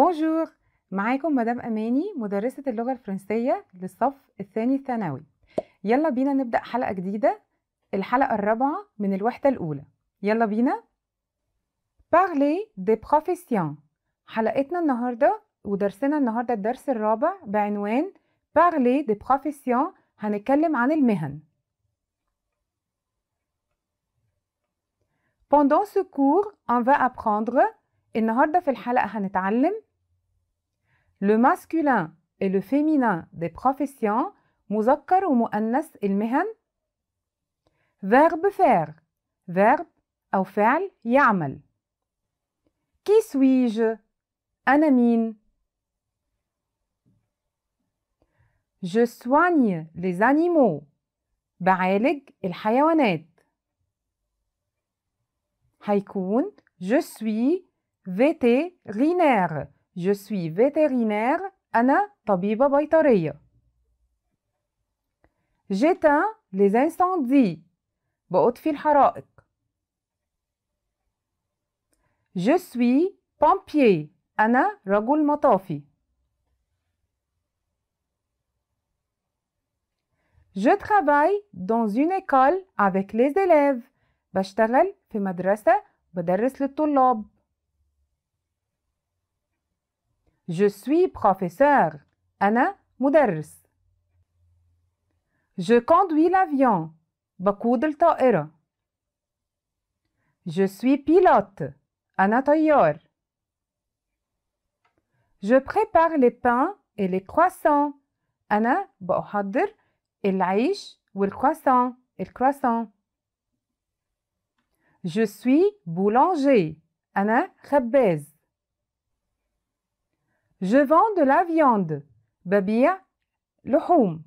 بونجور معاكم مدام اماني مدرسه اللغه الفرنسيه للصف الثاني الثانوي يلا بينا نبدا حلقه جديده الحلقه الرابعه من الوحده الاولى يلا بينا بارلي دي بروفيسيون حلقتنا النهارده ودرسنا النهارده الدرس الرابع بعنوان بارلي دي بروفيسيون هنتكلم عن المهن Pendant ce cours, on va apprendre النهارده في الحلقه هنتعلم le masculin et le féminin des professions مذكر ومؤنث المهن verbe faire verbe أو فعل يعمل qui suis-je أنا مين Je soigne les animaux بعالج الحيوانات هيكون je suis vétérinaire Je suis vétérinaire. أنا طبيبة بيطرية. J'éteins les incendies. بأطفي الحرائق. Je suis pompier. أنا رجل مطافي. Je travaille dans une école avec les élèves. بشتغل في مدرسة بدرس للطلاب. Je suis professeur. Anna مدرس. Je conduis l'avion. بقود الطائرة. Je suis pilote. Anna Je prépare les pains et les croissants. أنا بحضر et le croissant. Je suis boulanger. Anna je vends de la viande. Babia, Luhum.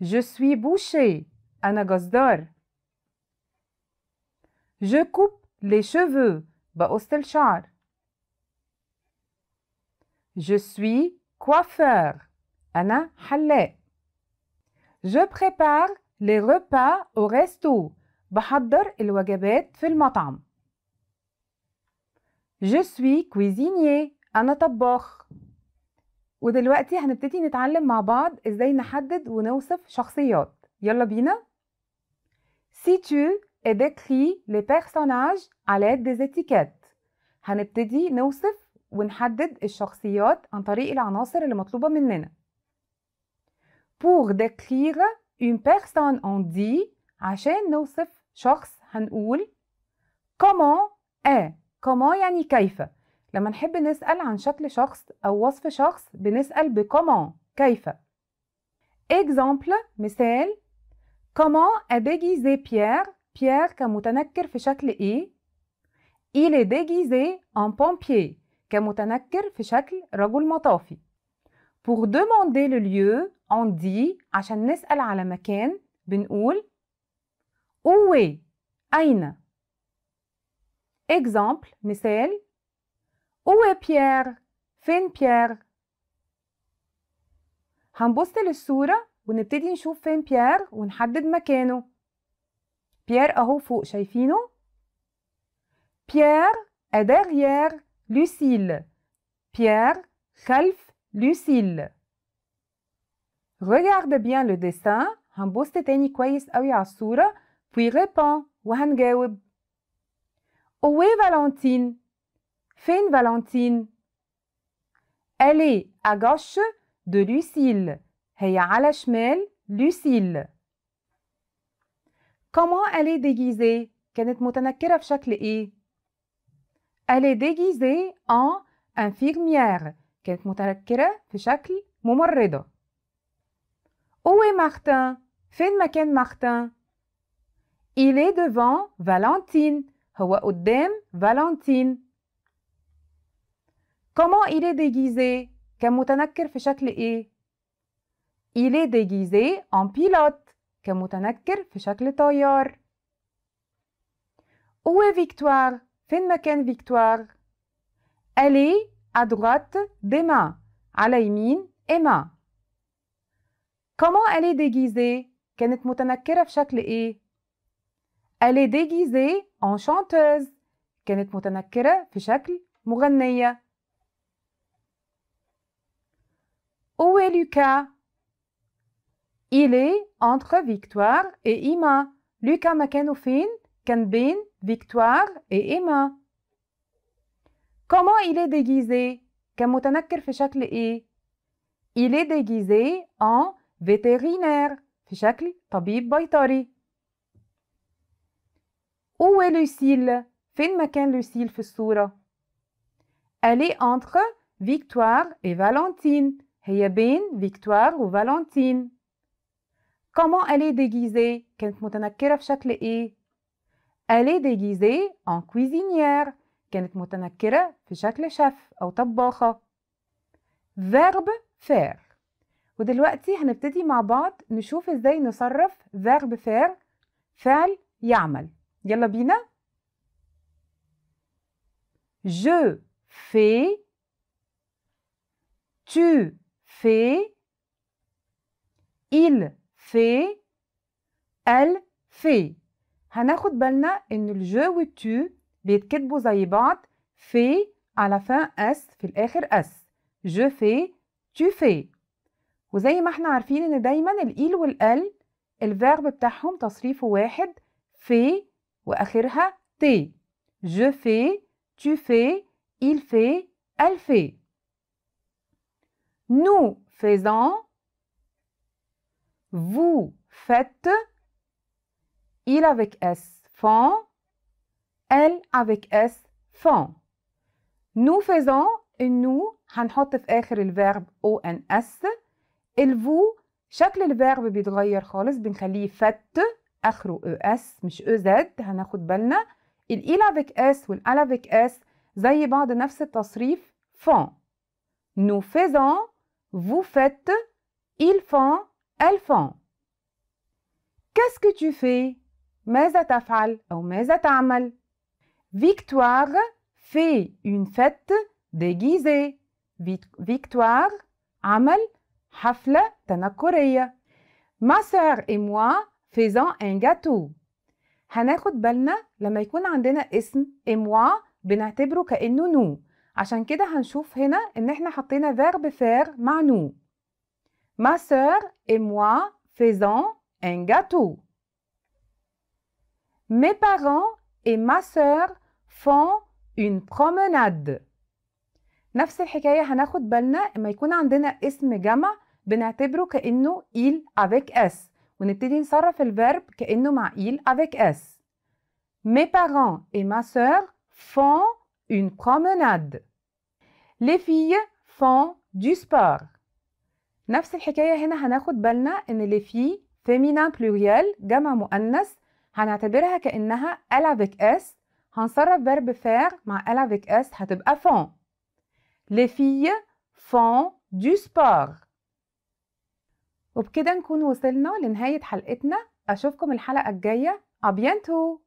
Je suis boucher. à Je coupe les cheveux. Je suis coiffeur. Ana Je prépare les repas au resto. les repas Filmatam. matam. Je suis cuisinier أنا طباخ ودلوقتي هنبتدي نتعلم مع بعض إزاي نحدد ونوصف شخصيات يلا بينا Si tu décris les personnages على l'aide des étiquettes هنبتدي نوصف ونحدد الشخصيات عن طريق العناصر اللي مطلوبة مننا Pour décrire une personne on dit عشان نوصف شخص هنقول comment est كما يعني كيف لما نحب نسأل عن شكل شخص أو وصف شخص بنسأل بكما كيف إكزامبل مثال كما est déguisé بيير كمتنكر في شكل إيه؟ إيلي est أن en كمتنكر في شكل رجل مطافي Pour demander le lieu, on dit عشان نسأل على مكان بنقول Où est أين؟ إكزامبل مثال أو بيير فين بيير؟ هنبص للصورة ونبتدي نشوف فين بيير ونحدد مكانه بيير أهو فوق شايفينه بيير أداريير لوسيل بيير خلف لوسيل Regarde بيان لو ديسان هنبص تاني كويس قوي على الصورة بوي ريبان وهنجاوب Où est Valentine Fais une Valentine. Elle est à gauche de Lucille. à la chemelle Lucille. Comment elle est déguisée كانت à في شكل إيه؟ Elle est déguisée en infirmière كانت متنكرة في شكل Où est Martin؟ فين مكان Martin؟ Il est devant Valentine هو قدام فالنتين كما إلي ديجيزي متنكر في شكل إيه؟ إلي ديجيزي أن بيلوت كان متنكر في شكل طيار أو فيكتوار فين مكان فيكتوار؟ ألي أدغات ديما على يمين إما كما ألي ديجيزي كانت متنكرة في شكل إيه؟ ألي ديجيزي enchanteuse كانت متنكرة في شكل مغنية Où est Lucas Il est entre Victoire et Emma. Lucas مكانه فين؟ كان بين Victoire et Emma. Comment il est déguisé كان متنكر في شكل Il est déguisé en vétérinaire في شكل طبيب Où est Lucille فين مكان لوسيل في الصورة؟ ألي entre فيكتوار et Valentine هي بين فيكتوار وفالنتين Comment elle est déguisée كانت متنكرة في شكل إيه؟ Elle est déguisée en cuisinière كانت متنكرة في شكل شيف أو طباخة verb faire ودلوقتي هنبتدي مع بعض نشوف إزاي نصرف verb faire فعل يعمل يلا بينا je fais tu fais il fait elle fait هناخد بالنا ان الجو والتو بيتكتبوا زي بعض في على فان اس في الاخر اس جو في تو في وزي ما احنا عارفين ان دايما الايل والال الفيرب بتاعهم تصريفه واحد في وآخرها تي je fais tu fais il fait elle fait nous faisons vous faites il avec s font elle avec s font nous faisons nous هنحط في آخر الفيرب ONS الفو شكل الفيرب بيتغير خالص بنخليه فت اخره او اس مش او زد هناخد بالنا الإيلافيك e اس والألافيك اس زي بعض نفس التصريف فان نو فيزون فو faites ils font ال font Qu'est-ce que tu ماذا تفعل أو ماذا تعمل فيكتوار في اون fête ديجيزي فيكتوار عمل حفلة تنكرية ما sœur اي موا faisant un gâteau هناخد بالنا لما يكون عندنا اسم إموا بنعتبره كأنه نو عشان كده هنشوف هنا إن إحنا حطينا verb faire مع نو ما sœur إموا moi faisons un gâteau. Mes parents et ma sœur font une promenade. نفس الحكاية هناخد بالنا لما يكون عندنا اسم جمع بنعتبره كأنه il avec s ونبتدي نصرف الفيرب كأنه مع il avec s. Mes parents et ma sœur font une promenade. Les filles font du sport. نفس الحكاية هنا هناخد بالنا إن les filles feminin pluriel جمع مؤنث هنعتبرها كأنها elle ألافيك اس هنصرف verb faire مع ألافيك اس هتبقى font. Les filles font du sport. وبكده نكون وصلنا لنهاية حلقتنا أشوفكم الحلقة الجاية أبيانتو